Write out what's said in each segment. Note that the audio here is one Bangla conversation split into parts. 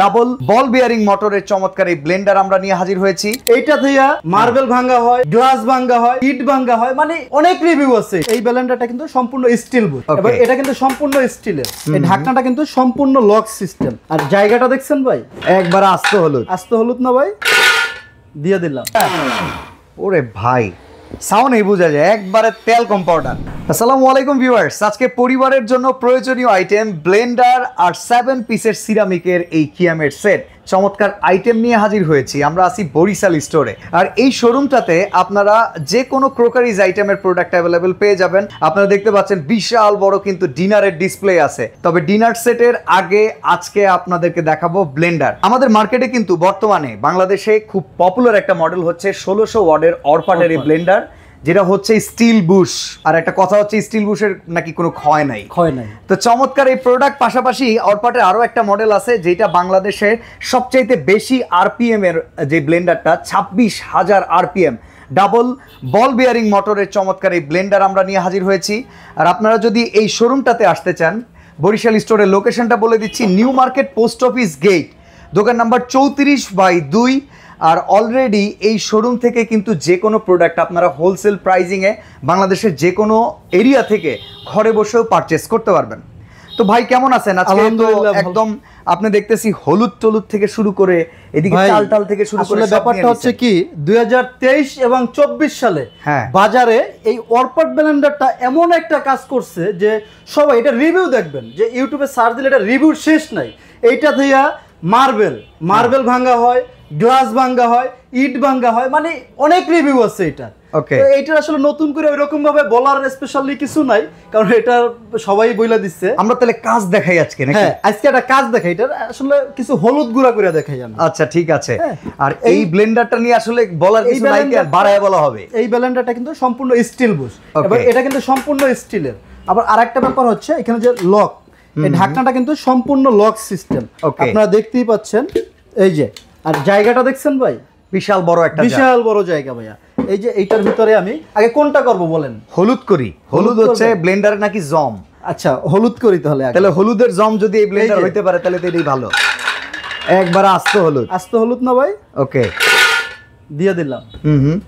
ডাবল বল মোটরের চমৎকার ব্লেন্ডার আমরা নিয়ে হাজির হয়েছি মার্বেল ভাঙ্গা হয় মানে এটা কিন্তু সম্পূর্ণ স্টিলের ঢাকনাটা কিন্তু সম্পূর্ণ লক সিস্টেম আর জায়গাটা দেখছেন ভাই একবার আস্ত হলুদ আস্ত হলুদ না ভাই দিয়ে দিলাম ওরে ভাই সাউন্ড এই বোঝা যায় একবারে তেল কম্পাউডার আসসালামু আলাইকুম ভিউয়ার্স আজকে পরিবারের জন্য প্রয়োজনীয় আইটেম ব্লেন্ডার আর সেভেন পিসের সিরামিকের এই কিয়ামের সেট চমৎকার আইটেম নিয়ে হাজির হয়েছি আমরা আছি বরিশাল স্টোরে আর এই শোরুমটাতে আপনারা যে কোনো ক্রোকারিজ আইটেমের প্রোডাক্ট অ্যাভেলেবেল পেয়ে যাবেন আপনারা দেখতে পাচ্ছেন বিশাল বড় কিন্তু ডিনারের ডিসপ্লে আছে তবে ডিনার সেটের আগে আজকে আপনাদেরকে দেখাবো ব্লেন্ডার আমাদের মার্কেটে কিন্তু বর্তমানে বাংলাদেশে খুব পপুলার একটা মডেল হচ্ছে ষোলোশো ওয়ার্ডের অরপাটের এই ব্লেন্ডার যেটা হচ্ছে স্টিল বুশ আর একটা কথা হচ্ছে স্টিল বুশের নাকি কোনো ক্ষয় নাই ক্ষয় নাই তো চমৎকার এই প্রোডাক্ট পাশাপাশি অরপাটের আরও একটা মডেল আছে যেটা বাংলাদেশের সবচাইতে বেশি আরপিএম এর যে ব্লেন্ডারটা ছাব্বিশ হাজার আরপিএম ডাবল বল বিয়ারিং মোটরের চমৎকার এই ব্লেন্ডার আমরা নিয়ে হাজির হয়েছি আর আপনারা যদি এই শোরুমটাতে আসতে চান বরিশাল স্টোরের লোকেশনটা বলে দিচ্ছি new market post office gate দোকান নাম্বার চৌত্রিশ বাই দুই আর অলরেডি এই শোরুম থেকে কিন্তু যে কোনো প্রোডাক্ট আপনারা হোলসেল প্রাইজিংয়ে বাংলাদেশের যে কোনো এরিয়া থেকে ঘরে বসেও পারচেস করতে পারবেন তো ভাই কেমন আছেন আজকে তো একদম আপনি দেখতেছি হলুদ টলুদ থেকে শুরু করে এদিকে চাল টাল থেকে শুরু করে ব্যাপারটা হচ্ছে কি 2023 এবং 24 সালে হ্যাঁ। বাজারে এই অর্পট ব্লেন্ডারটা এমন একটা কাজ করছে যে সবাই এটা রিভিউ দেখবেন যে ইউটিউবে সার্চ দিলে এটা রিভিউ শেষ নাই এইটা দিয়া মার্বেল মার্বেল ভাঙা হয় গ্লাস ভাঙ্গা হয় ইট ভাঙ্গা হয় মানে অনেক রিভিউ আছে এটা এইটার আসলে নতুন করে ওইরকম ভাবে বলার স্পেশালি কিছু নাই কারণ এটা সবাই বইলা দিচ্ছে আমরা তাহলে কাজ দেখাই আজকে নাকি হ্যাঁ, আজকে একটা কাজ দেখাই এটা আসলে কিছু হলুদ গুঁড়া করে দেখাই আচ্ছা ঠিক আছে হ্যাঁ, আর এই ব্লেন্ডারটা নিয়ে আসলে বলার এই নাই বাড়ায় বলা হবে এই ব্লেন্ডারটা কিন্তু সম্পূর্ণ স্টিল বুঝ এটা কিন্তু সম্পূর্ণ স্টিলের আবার আরেকটা ব্যাপার হচ্ছে এখানে যে লক এই ঢাকনাটা কিন্তু সম্পূর্ণ লক সিস্টেম আপনারা দেখতেই পাচ্ছেন এই যে আর জায়গাটা দেখছেন ভাই বিশাল বড় একটা বিশাল বড় জায়গা ভাইয়া এই যে এইটার ভিতরে আমি আগে কোনটা করব বলেন হলুদ করি হলুদ হচ্ছে ব্লেন্ডারে নাকি জম আচ্ছা হলুদ করি তাহলে তাহলে হলুদের জম যদি এই ব্লেন্ডার হইতে পারে তাহলে তো এটাই ভালো একবার আস্ত হলুদ আস্ত হলুদ না ভাই ওকে দিয়ে দিলাম হুম হুম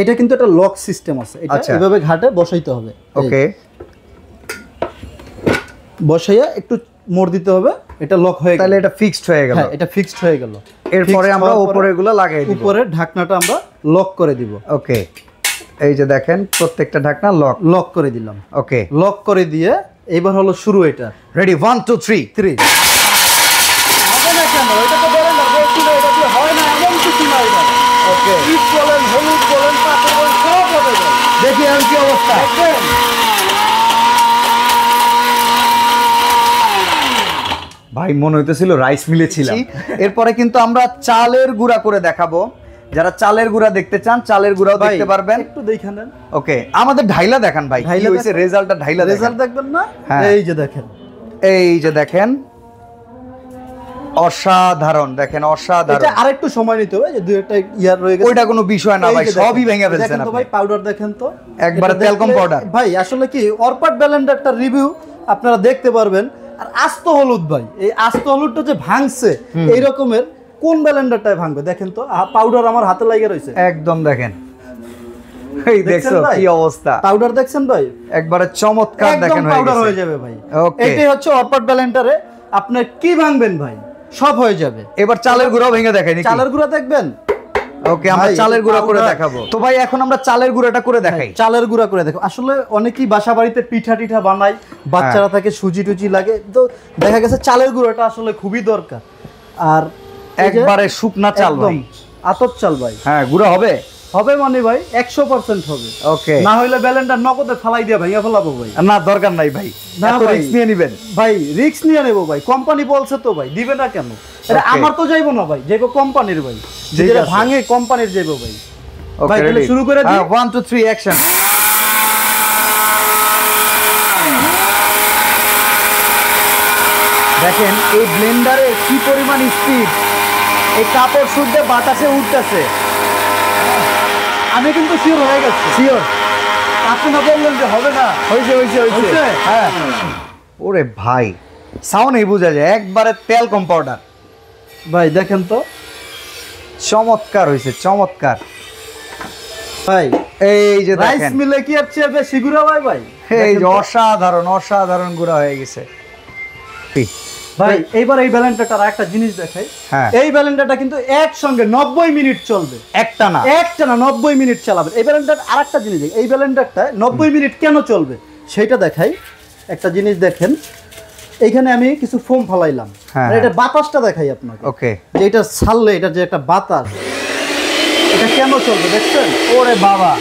এটা কিন্তু একটা লক সিস্টেম আছে এটা আচ্ছা। এভাবে ঘাটে বসাইতে হবে ওকে বসাইয়া একটু মোড় দিতে হবে এটা লক হয়ে তাহলে এটা ফিক্সড হয়ে গেল হ্যাঁ, এটা ফিক্সড হয়ে গেল এরপরে আমরা উপরে এগুলো লাগিয়ে দিব উপরে ঢাকনাটা আমরা লক করে দিব ওকে এই যে দেখেন প্রত্যেকটা ঢাকনা লক লক করে দিলাম ওকে লক করে দিয়ে এবার হলো শুরু এটা ready one two three three দেখি আমি কি অবস্থা ভাই মনে হইতেছিল রাইস মিলে ছিলাম এরপরে কিন্তু আমরা চালের গুঁড়া করে দেখাবো যারা চালের গুঁড়া দেখতে চান চালের গুঁড়াও দেখতে পারবেন একটু দেখে ওকে আমাদের ঢাইলা দেখান ভাই ঢাইলা হইছে রেজাল্টটা ঢাইলা রেজাল্ট দেখবেন না হ্যাঁ। এই যে দেখেন এই যে দেখেন অসাধারণ দেখেন অসাধারণ এটা আরেকটু সময় নিতে হবে যে দুই একটা ইয়ার রয়ে গেছে ওইটা কোনো বিষয় না ভাই সবই ভেঙে ফেলছেন আপনি ভাই পাউডার দেখেন তো একবার তেলকম পাউডার ভাই আসলে কি অরপাট ব্যালেন্ডারটা রিভিউ আপনারা দেখতে পারবেন আর আস্ত হলুদ ভাই এই আস্ত হলুদটা যে ভাঙছে এই রকমের কোন ব্লেন্ডারটায় ভাঙবে দেখেন তো পাউডার আমার হাতে লাগিয়ে রয়েছে একদম দেখেন এই দেখছো কি অবস্থা পাউডার দেখছেন ভাই একবারে চমৎকার দেখেন পাউডার হয়ে যাবে ভাই এটাই হচ্ছে অপার ব্যালেন্ডারে আপনি কি ভাঙবেন ভাই সব হয়ে যাবে এবার চালের গুঁড়াও ভেঙে দেখেন চালের গুঁড়া দেখবেন ওকে আমরা চালের গুঁড়া করে দেখাবো তো ভাই এখন আমরা চালের গুঁড়াটা করে হ্যাঁ, দেখাই চালের গুঁড়া করে দেখো আসলে অনেকেই বাসা বাড়িতে পিঠা টিঠা বানাই হ্যাঁ। বাচ্চারা থাকে সুজি টুজি লাগে তো দেখা গেছে চালের গুঁড়াটা আসলে খুবই দরকার আর একবারে শুকনা চাল ভাই আতপ চাল ভাই হ্যাঁ গুঁড়া হবে হবে মানে ভাই একশো পার্সেন্ট হবে ওকে না নগদে দিয়ে ভাইয়া ফেলাবো ভাই না দরকার নাই ভাই নিয়ে নিবেন ভাই রিক্স নিয়ে নেবো ভাই কোম্পানি বলছে তো ভাই দিবে না কেন আমার তো যাইবো না ভাই কোম্পানির ভাই যেটা ভাঙে কোম্পানির ভাই ভাই তাহলে শুরু করে দিই ওয়ান টু থ্রি অ্যাকশন দেখেন এই ব্লেন্ডারে কি পরিমাণ স্পিড এই কাপড় শুদ্ধে বাতাসে উঠতেছে আমি কিন্তু শিওর হয়ে গেছি শিওর আপনি না বললেন যে হবে না হয়েছে হয়েছে হয়েছে হ্যাঁ ওরে ভাই সাউন্ডই বোঝা যায় একবারে তেল কম পাউডার ভাই দেখেন তো চমৎকার হয়েছে চমৎকার ভাই এই যে রাইস মিলে কি আর চেয়ে বেশি গুঁড়া ভাই ভাই এই অসাধারণ অসাধারণ গুঁড়া হয়ে গেছে ভাই এইবার এই ব্যালেন্ডারটার একটা জিনিস দেখাই হ্যাঁ। এই ব্যালেন্ডারটা কিন্তু একসঙ্গে নব্বই মিনিট চলবে একটা না একটা না নব্বই মিনিট চালাবে এই ব্যালেন্ডার আর একটা জিনিস এই ব্যালেন্ডারটা নব্বই মিনিট কেন চলবে সেটা দেখাই একটা জিনিস দেখেন এইখানে আমি কিছু ফোম ফলাইলাম হ্যাঁ, এটা হ্যাঁ। বাতাসটা দেখাই আপনাকে ওকে যে এটা ছাড়লে এটা যে একটা বাতাস এটা কেন চলবে দেখছেন ওরে বাবা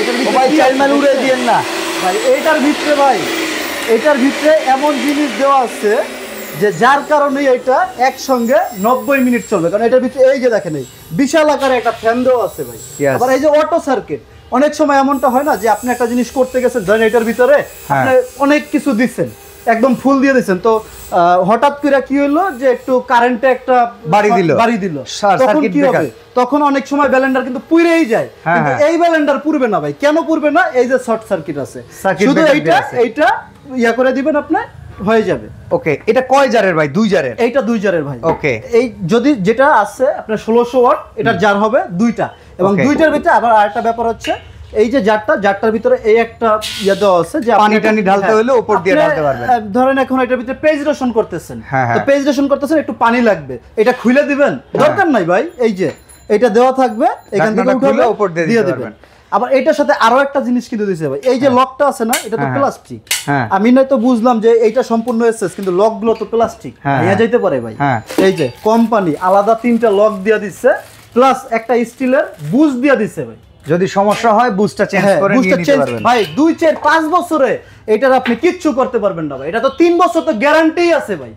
এটার উড়ে দিয়েন না ভাই এটার ভিতরে ভাই এটার ভিতরে এমন জিনিস দেওয়া আছে যে যার কারণে এটা একসঙ্গে নব্বই মিনিট চলবে কারণ এটার ভিতরে এই যে দেখেন এই বিশাল আকারে একটা ফ্যান দেওয়া আছে ভাই আবার এই যে অটো সার্কিট অনেক সময় এমনটা হয় না যে আপনি একটা জিনিস করতে গেছেন ধরেন এটার ভিতরে হ্যাঁ। আপনি অনেক কিছু দিচ্ছেন একদম ফুল দিয়ে দিচ্ছেন তো হঠাৎ করে কি হলো যে একটু কারেন্টে একটা বাড়ি দিল বাড়ি দিল তখন কি হবে তখন অনেক সময় ব্যালেন্ডার কিন্তু পুড়েই যায় হ্যাঁ, কিন্তু হ্যাঁ। এই ব্যালেন্ডার পুড়বে না ভাই কেন পুড়বে না এই যে শর্ট সার্কিট আছে শুধু এইটা এইটা ইয়া করে দিবেন আপনি হয়ে যাবে ওকে এটা কয় জারের ভাই দুই জারের এইটা দুই জারের ভাই ওকে এই যদি যেটা আছে আপনার ষোলোশো ওয়াট এটার জার হবে দুইটা এবং দুইটার ভিতরে আবার আরেকটা ব্যাপার হচ্ছে এই যে জারটা জারটার ভিতরে এই একটা ইয়ে দেওয়া আছে যে পানি টানি ঢালতে হলে উপর হ্যাঁ। দিয়ে ঢালতে পারবেন ধরেন এখন এটার ভিতরে পেজ রোশন করতেছেন হ্যাঁ, হ্যাঁ। তো পেজ রোশন করতেছেন একটু পানি লাগবে এটা খুলে দিবেন দরকার নাই ভাই এই যে এটা দেওয়া থাকবে এখান থেকে উঠাবে উপর দিয়ে দিবেন আবার এটার সাথে আরো একটা জিনিস কিন্তু দিতে হবে এই যে লকটা হ্যাঁ। আছে না এটা তো প্লাস্টিক হ্যাঁ, হ্যাঁ। আমি নয়তো বুঝলাম যে এইটা সম্পূর্ণ এসএস কিন্তু লক গুলো তো প্লাস্টিক নিয়ে যাইতে পারে ভাই এই যে কোম্পানি আলাদা তিনটা লক দিয়ে দিচ্ছে প্লাস একটা স্টিলের বুজ দিয়ে দিচ্ছে ভাই যদি সমস্যা হয় বুজটা চেঞ্জ করে নিয়ে নিতে পারবেন ভাই দুই চার পাঁচ বছরে এটার আপনি কিচ্ছু করতে পারবেন না ভাই এটা তো তিন বছর তো গ্যারান্টি আছে ভাই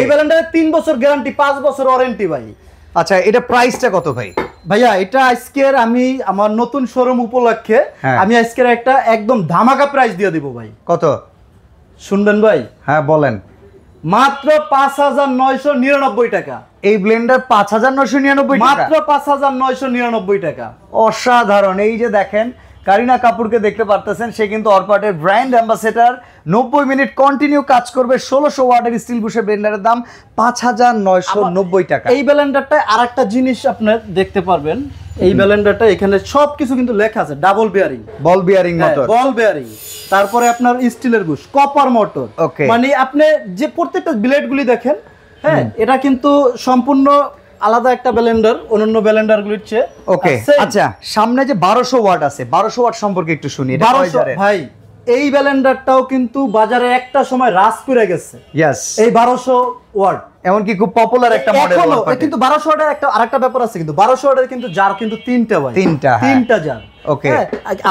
এই ব্যালেন্ডারে তিন বছর গ্যারান্টি পাঁচ বছর ওয়ারেন্টি ভাই আচ্ছা এটা প্রাইসটা কত ভাই ভাইয়া এটা আজকের আমি আমার নতুন শোরুম উপলক্ষে হ্যাঁ। আমি আজকের একটা একদম ধামাকা প্রাইস দিয়ে দিব ভাই কত শুনবেন ভাই হ্যাঁ বলেন মাত্র পাঁচ হাজার নয়শো নিরানব্বই টাকা এই ব্লেন্ডার পাঁচ হাজার নয়শো নিরানব্বই মাত্র পাঁচ হাজার নয়শো নিরানব্বই টাকা অসাধারণ এই যে দেখেন কারিনা কাপুরকে দেখতে পারতেছেন সে কিন্তু অরপাটের ব্র্যান্ড অ্যাম্বাসেডার নব্বই মিনিট কন্টিনিউ কাজ করবে ষোলোশো ওয়াটের স্টিল বুশে ব্লেন্ডারের দাম পাঁচ হাজার নয়শো নব্বই টাকা এই ব্লেন্ডারটায় আর একটা জিনিস আপনার দেখতে পারবেন এই ব্যালেন্ডারটা এখানে সবকিছু কিন্তু লেখা আছে double bearing ball bearing motor ball bearing তারপরে আপনার স্টিলের বুশ কপার মোটর মানে আপনি যে প্রত্যেকটা গুলি দেখেন হ্যাঁ এটা কিন্তু সম্পূর্ণ আলাদা একটা ব্যালেন্ডার অন্যান্য ব্যালেন্ডার গুলির চেয়ে ওকে আচ্ছা সামনে যে বারোশো ওয়াট আছে বারোশো ওয়াট সম্পর্কে একটু শুনি বারোশো ভাই এই ব্যালেন্ডারটাও কিন্তু বাজারে একটা সময় রাস ফিরে গেছে এই বারোশো ওয়ার্ড এমনকি খুব পপুলার একটা কিন্তু বারোশো ওয়ার্ডের একটা আরেকটা ব্যাপার আছে কিন্তু বারোশো ওয়ার্ডের কিন্তু জার কিন্তু তিনটা তিনটা হ্যাঁ। তিনটা জার হ্যাঁ, ওকে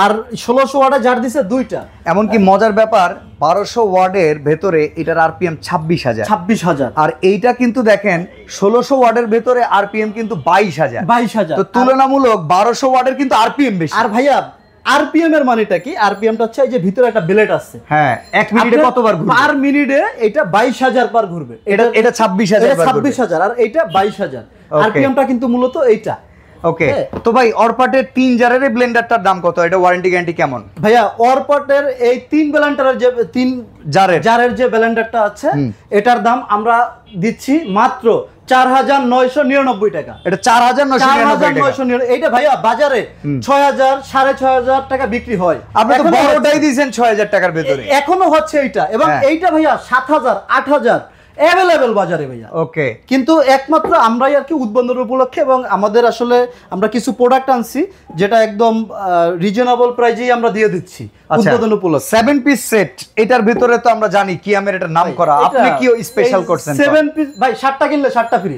আর ষোলোশো ওয়ার্ডে যার দিছে দুইটা এমনকি হ্যাঁ। মজার ব্যাপার বারোশো ওয়ার্ডের ভেতরে এটার আরপিএম ছাব্বিশ হাজার ছাব্বিশ হাজার আর এইটা কিন্তু দেখেন ষোলোশো ওয়ার্ডের ভেতরে আরপিএম কিন্তু বাইশ হাজার বাইশ হাজার তো তুলনামূলক বারোশো ওয়ার্ডের কিন্তু আরপিএম বেশি আর ভাইয়া আরপিএম এর মানেটা কি আরপিএমটা হচ্ছে এই যে ভিতরে একটা ব্লেড আছে হ্যাঁ 1 মিনিটে কতবার ঘুরবে পার মিনিটে এটা 22000 বার ঘুরবে এটা এটা 26000 26000 আর এটা 22000 আরপিএমটা কিন্তু মূলত এইটা ওকে হ্যাঁ। তো ভাই অরপাটের তিন জারের ব্লেন্ডারটার দাম কত এটা ওয়ারেন্টি গ্যারান্টি কেমন ভাইয়া অরপাটের এই তিন ব্লেন্ডারের যে তিন জারের জারের যে ব্লেন্ডারটা আছে এটার দাম আমরা দিচ্ছি মাত্র চার হাজার নয়শো নিরানব্বই টাকা এটা চার হাজার নয়শো ভাইয়া বাজারে ছয় হাজার সাড়ে ছয় হাজার টাকা বিক্রি হয় ছয় হাজার টাকার ভেতরে এখনো হচ্ছে এইটা এবং হ্যাঁ। এইটা ভাইয়া সাত হাজার আট হাজার অ্যাভেলেবেল বাজারে ভাইয়া ওকে কিন্তু একমাত্র আমরাই আর কি উদ্বোধন উপলক্ষে এবং আমাদের আসলে আমরা কিছু প্রোডাক্ট আনছি যেটা একদম রিজনেবল প্রাইজেই আমরা দিয়ে দিচ্ছি আচ্ছা। উদ্বোধন উপলক্ষে সেভেন পিস সেট এটার ভিতরে তো আমরা জানি কি আমের এটা নাম করা আপনি কি স্পেশাল করছেন সেভেন পিস ভাই 60টা কিনলে 60টা ফ্রি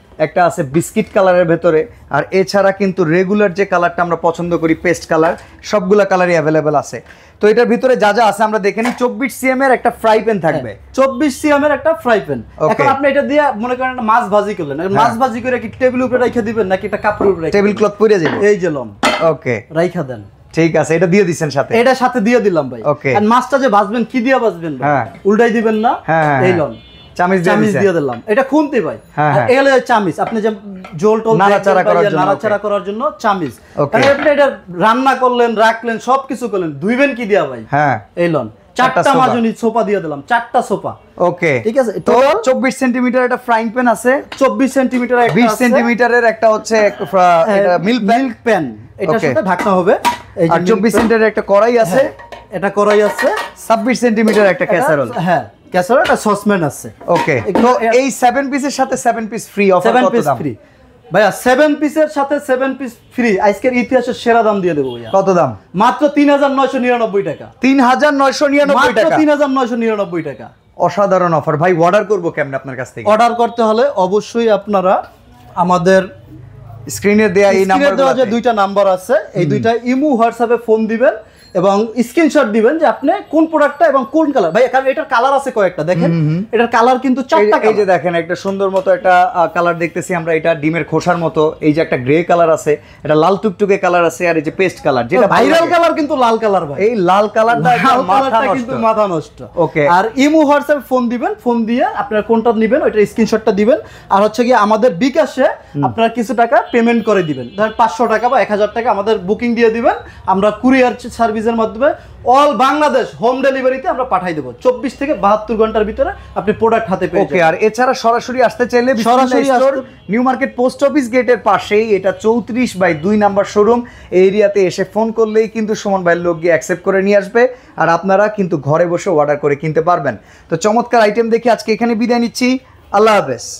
একটা আছে বিস্কিট কালারের ভেতরে আর এছাড়া কিন্তু রেগুলার যে কালারটা আমরা পছন্দ করি পেস্ট কালার সবগুলো কালারই অ্যাভেলেবেল আছে তো এটার ভিতরে যা যা আছে আমরা দেখে নিই চব্বিশ সি এম এর একটা ফ্রাই প্যান থাকবে হ্যাঁ, চব্বিশ সিএম এর একটা ফ্রাই প্যান এখন আপনি এটা দিয়ে মনে করেন মাছ ভাজি করলেন হ্যাঁ। মাছ ভাজি করে কি টেবিল উপরে রাইখা দিবেন নাকি একটা কাপড় উপরে টেবিল ক্লথ পরে যাবে এই যে লম ওকে রাইখা দেন ঠিক আছে এটা দিয়ে দিছেন সাথে এটা সাথে দিয়ে দিলাম ভাই ওকে আর মাছটা যে ভাজবেন কি দিয়ে ভাজবেন হ্যাঁ। উল্টাই দিবেন না এই লম চামিচ দিয়ে দিলাম এটা খুনতে ভাই হ্যাঁ, হ্যাঁ। এগুলো আপনি যে টোল নাড়াচাড়া করার জন্য নাড়াচাড়া আপনি এটা রান্না করলেন রাখলেন সবকিছু করলেন ধুইবেন কি দিয়া ভাই হ্যাঁ চারটা সোপা দিয়ে দিলাম চারটা সোপা ওকে ঠিক আছে সেন্টিমিটার একটা ফ্রাইং আছে সেন্টিমিটার সেন্টিমিটারের একটা হচ্ছে হ্যাঁ, মিল্ক মিল্ক হবে একটা কড়াই আছে এটা আছে সেন্টিমিটার একটা ক্যাসারোল আর সসম্যান আছে ওকে এই সেভেন পিসের সাথে 7 পিস ফ্রি অফার কত পিস ফ্রি ভাইয়া সেভেন পিসের সাথে 7 পিস ফ্রি আজকের ইতিহাসের সেরা দাম দিয়ে দেবো ভাইয়া কত দাম মাত্র 3999 টাকা 3999 টাকা নয়শো নিরানব্বই টাকা অসাধারণ অফার ভাই অর্ডার করবো কেমনে আপনার কাছ থেকে অর্ডার করতে হলে অবশ্যই আপনারা আমাদের স্ক্রিনে দেয়া এই নাম্বার দেওয়া যে দুইটা নাম্বার আছে এই দুইটা ইমু হোয়াটসঅ্যাপে ফোন দিবেন এবং স্ক্রিনশট দিবেন যে আপনি কোন প্রোডাক্টটা এবং কোন কালার ভাই কারণ এটার কালার আছে কয়েকটা দেখেন এটার কালার কিন্তু চারটা এই যে দেখেন একটা সুন্দর মতো একটা কালার দেখতেছি আমরা এটা ডিমের খোসার মতো এই যে একটা গ্রে কালার আছে এটা লাল টুকটুকে কালার আছে আর এই যে পেস্ট কালার যেটা ভাইরাল কালার কিন্তু লাল কালার ভাই এই লাল কালারটা মাথা কিন্তু মাথা নষ্ট ওকে আর ইমো হোয়াটসঅ্যাপ ফোন দিবেন ফোন দিয়ে আপনারা কোনটা নেবেন ওইটা স্ক্রিনশটটা দিবেন আর হচ্ছে কি আমাদের বিকাশে আপনারা কিছু টাকা পেমেন্ট করে দিবেন ধর পাঁচশো টাকা বা এক হাজার টাকা আমাদের বুকিং দিয়ে দিবেন আমরা কুরিয়ার সার্ভিস সার্ভিসের মাধ্যমে অল বাংলাদেশ হোম ডেলিভারিতে আমরা পাঠাই দেবো চব্বিশ থেকে বাহাত্তর ঘন্টার ভিতরে আপনি প্রোডাক্ট হাতে পেয়ে আর এছাড়া সরাসরি আসতে চাইলে সরাসরি নিউ মার্কেট পোস্ট অফিস গেটের পাশেই এটা চৌত্রিশ বাই দুই নাম্বার শোরুম এই এরিয়াতে এসে ফোন করলেই কিন্তু সুমন ভাইয়ের লোক গিয়ে অ্যাকসেপ্ট করে নিয়ে আসবে আর আপনারা কিন্তু ঘরে বসে অর্ডার করে কিনতে পারবেন তো চমৎকার আইটেম দেখে আজকে এখানে বিদায় নিচ্ছি আল্লাহ হাফেজ